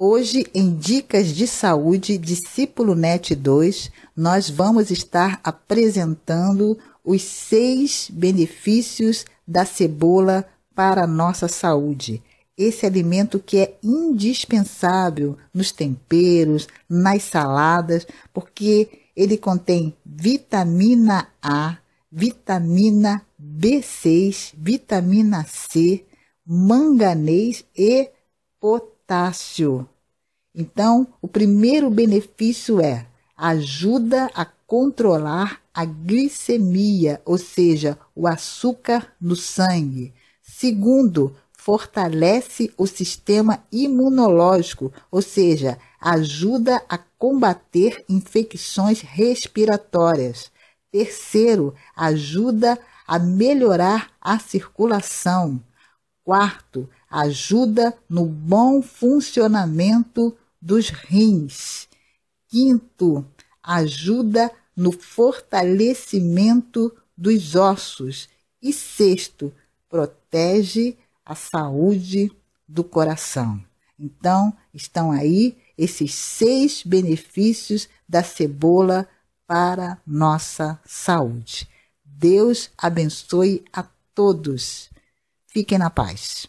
Hoje, em Dicas de Saúde, Discípulo Net 2, nós vamos estar apresentando os seis benefícios da cebola para a nossa saúde. Esse alimento que é indispensável nos temperos, nas saladas, porque ele contém vitamina A, vitamina B6, vitamina C, manganês e potássio Tácio. Então, o primeiro benefício é ajuda a controlar a glicemia, ou seja, o açúcar no sangue. Segundo, fortalece o sistema imunológico, ou seja, ajuda a combater infecções respiratórias. Terceiro, ajuda a melhorar a circulação. Quarto, ajuda no bom funcionamento dos rins. Quinto, ajuda no fortalecimento dos ossos. E sexto, protege a saúde do coração. Então, estão aí esses seis benefícios da cebola para nossa saúde. Deus abençoe a todos. Fiquem na paz.